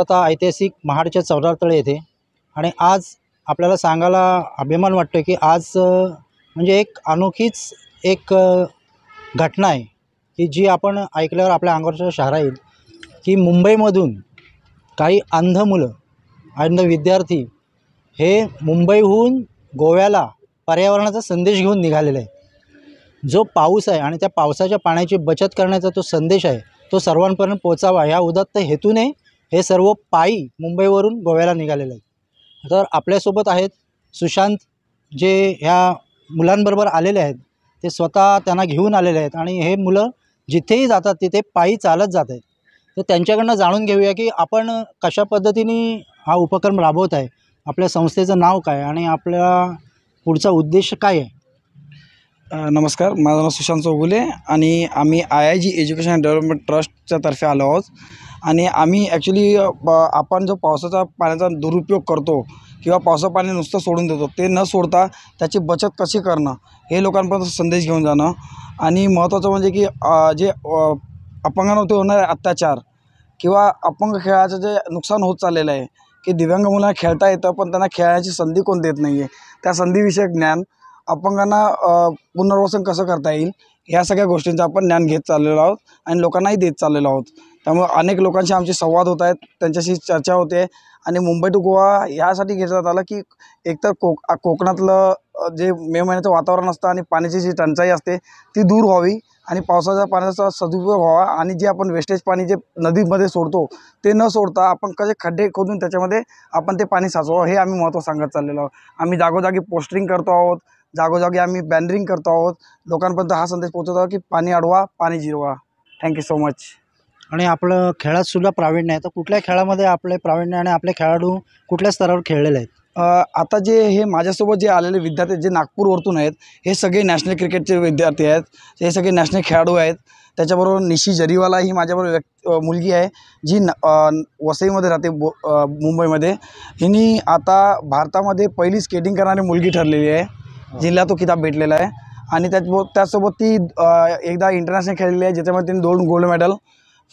आता ऐतिहासिक महाडच्या चौदार तळे येथे आणि आज आपल्याला सांगायला अभिमान वाटतो की आज म्हणजे एक अनोखीच एक घटना आहे की जी आपण ऐकल्यावर आपल्या अंगावरच्या शहरा येईल की मुंबईमधून काही अंध मुलं अंध विद्यार्थी हे मुंबईहून गोव्याला पर्यावरणाचा संदेश घेऊन निघालेला आहे जो पाऊस आहे आणि त्या पावसाच्या पाण्याची बचत करण्याचा तो संदेश आहे तो सर्वांपर्यंत पोचावा ह्या उदात्त हेतूने हे सर्व पायी मुंबईवरून गोव्याला निघालेले आहेत तर आपल्यासोबत आहेत सुशांत जे ह्या मुलांबरोबर आलेले आहेत ते स्वतः त्यांना घेऊन आलेले आहेत आणि हे मुलं जिथेही जातात तिथे पायी चालत जात आहेत तर त्यांच्याकडनं जाणून घेऊया की आपण कशा पद्धतीने हा उपक्रम राबवत आहे आपल्या संस्थेचं नाव काय आणि आपला पुढचा उद्देश काय आहे नमस्कार माझं नाव सुशांत चौगुले आणि आम्ही I I G education and development ट्रस्टच्या तर्फे आलो आहोत आणि आम्ही ॲक्च्युली आपण जो पावसाचा पाण्याचा दुरुपयोग करतो किंवा पावसा पाणी नुसतं सोडून देतो ते न सोडता त्याची बचत कशी करणं हे लोकांपर्यंत संदेश घेऊन जाणं आणि महत्त्वाचं म्हणजे की जे अपंगांवरती होणारे अत्याचार किंवा अपंग खेळाचं जे नुकसान होत चाललेलं आहे की दिव्यांग मुलांना खेळता येतं पण त्यांना खेळायची संधी कोण देत नाही आहे त्या संधीविषयक ज्ञान अपंगांना पुनर्वसन कसं करता येईल ह्या सगळ्या गोष्टींचं आपण ज्ञान घेत चाललेलो आहोत आणि लोकांनाही देत चाललेलो आहोत त्यामुळे अनेक लोकांशी आमचे संवाद होत आहेत त्यांच्याशी चर्चा होते आणि मुंबई टू गोवा ह्यासाठी जात आलं की एकतर कोक कोकणातलं जे मे महिन्याचं वातावरण असतं आणि पाण्याची जी टंचाई असते ती दूर व्हावी आणि पावसाच्या पाण्याचा सदुपयोग व्हावा आणि जे आपण वेस्टेज पाणी जे नदीमध्ये सोडतो ते न सोडता आपण कसे खड्डे खोदून त्याच्यामध्ये आपण ते पाणी साचवावं हे आम्ही महत्त्व सांगत चाललेलो आहोत आम्ही जागोजागी पोस्टरिंग करतो आहोत जागोजागी आम्ही बॅनरिंग करतो आहोत लोकांपर्यंत हा संदेश पोहोचवतो आहोत की पाणी अडवा पाणी जिरवा थँक्यू सो मच आणि आपलं खेळात सुद्धा प्रावीण्य आहे तर कुठल्या खेळामध्ये आपले प्रावीण्य आणि आपले खेळाडू कुठल्या स्तरावर खेळलेले आहेत आता जे हे माझ्यासोबत जे आलेले विद्यार्थी जे नागपूरवरतून आहेत हे सगळे नॅशनल क्रिकेटचे विद्यार्थी आहेत हे सगळे नॅशनल खेळाडू आहेत त्याच्याबरोबर निशी जरीवाला ही माझ्याबरोबर व्यक् मुलगी आहे जी न वसईमध्ये राहते बो मुंबईमध्ये हिनी आता भारतामध्ये पहिली स्केटिंग करणारी मुलगी ठरलेली आहे हो. जिल्हा तो किताब भेटलेला आहे आणि त्याचबो त्याचसोबत ती एकदा इंटरनॅशनल खेळलेली आहे ज्याच्यामध्ये तिने दोन गोल्ड मेडल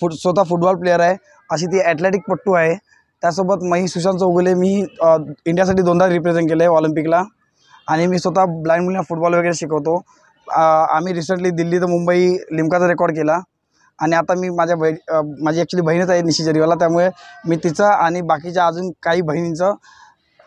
फुट स्वतः फुटबॉल प्लेअर आहे अशी ती ॲथलेटिक पट्टू आहे त्यासोबत मी सुशांत चौगुले मी इंडियासाठी दोनदा रिप्रेझेंट केलं आहे ऑलिम्पिकला आणि मी स्वतः ब्लाइंड मुलींना फुटबॉल वगैरे शिकवतो आम्ही रिसेंटली दिल्ली तर मुंबई लिमकाचा रेकॉर्ड केला आणि आता मी माझ्या बहि माझी ॲक्च्युली बहीणच आहे निशी जरीवाला त्यामुळे मी तिचं आणि बाकीच्या अजून काही बहिणींचं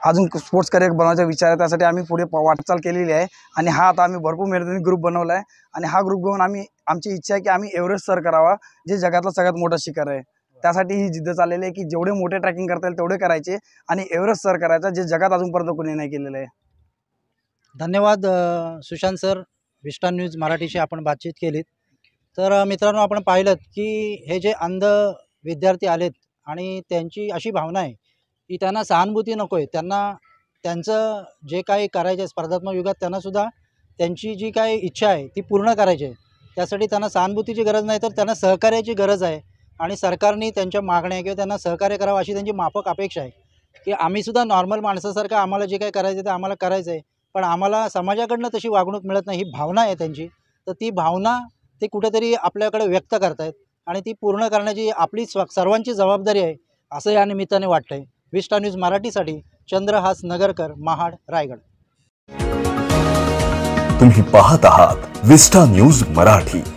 अजून स्पोर्ट्स करिअर बनवायचा विचार आहे त्यासाठी आम्ही पुढे वाटचाल केलेली आहे आणि हा आता आम्ही भरपूर मेहनतीने ग्रुप बनवला आहे आणि हा ग्रुप घेऊन आम्ही आमची इच्छा आहे की आम्ही एव्हरेस्ट सर करावा जे जगातला सगळ्यात मोठा शिखर आहे त्यासाठी ही जिद्द चाललेली आहे की जेवढे मोठे ट्रॅकिंग करता येईल तेवढे करायचे आणि एव्हरेस्ट सर करायचा जे जगात अजूनपर्यंत कोणी नाही केलेलं आहे धन्यवाद सुशांत सर विष्टा न्यूज मराठीशी आपण बातचीत केलीत तर मित्रांनो आपण पाहिलं की हे जे अंध विद्यार्थी आलेत आणि त्यांची अशी भावना आहे की त्यांना सहानुभूती नको आहे त्यांना त्यांचं जे काही करायचं आहे स्पर्धात्मक युगात त्यांनासुद्धा त्यांची जी काही इच्छा आहे ती पूर्ण करायची आहे त्यासाठी त्यांना सहानुभूतीची गरज नाही तर त्यांना सहकार्याची गरज आहे आणि सरकारने त्यांच्या मागण्या किंवा त्यांना सहकार्य करावं अशी त्यांची माफक अपेक्षा आहे की आम्हीसुद्धा नॉर्मल माणसासारखं आम्हाला जे काही करायचं ते आम्हाला करायचं आहे पण आम्हाला समाजाकडनं तशी वागणूक मिळत नाही ही भावना आहे त्यांची तर ती भावना ते कुठेतरी आपल्याकडे व्यक्त करतायत आणि ती पूर्ण करण्याची आपली स्व सर्वांची जबाबदारी आहे असं या निमित्ताने वाटतं आहे विस्टा न्यूज मराठीसाठी चंद्रहास नगरकर महाड रायगड तुम्ही पाहत आहात विस्टा न्यूज मराठी